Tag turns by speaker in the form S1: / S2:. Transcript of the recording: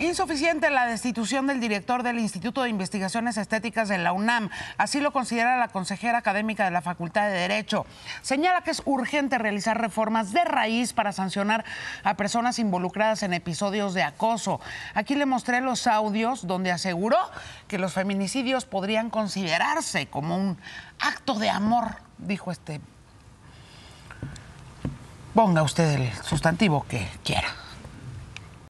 S1: Insuficiente la destitución del director del Instituto de Investigaciones Estéticas de la UNAM, así lo considera la consejera académica de la Facultad de Derecho. Señala que es urgente realizar reformas de raíz para sancionar a personas involucradas en episodios de acoso. Aquí le mostré los audios donde aseguró que los feminicidios podrían considerarse como un acto de amor, dijo este ponga usted el sustantivo que quiera.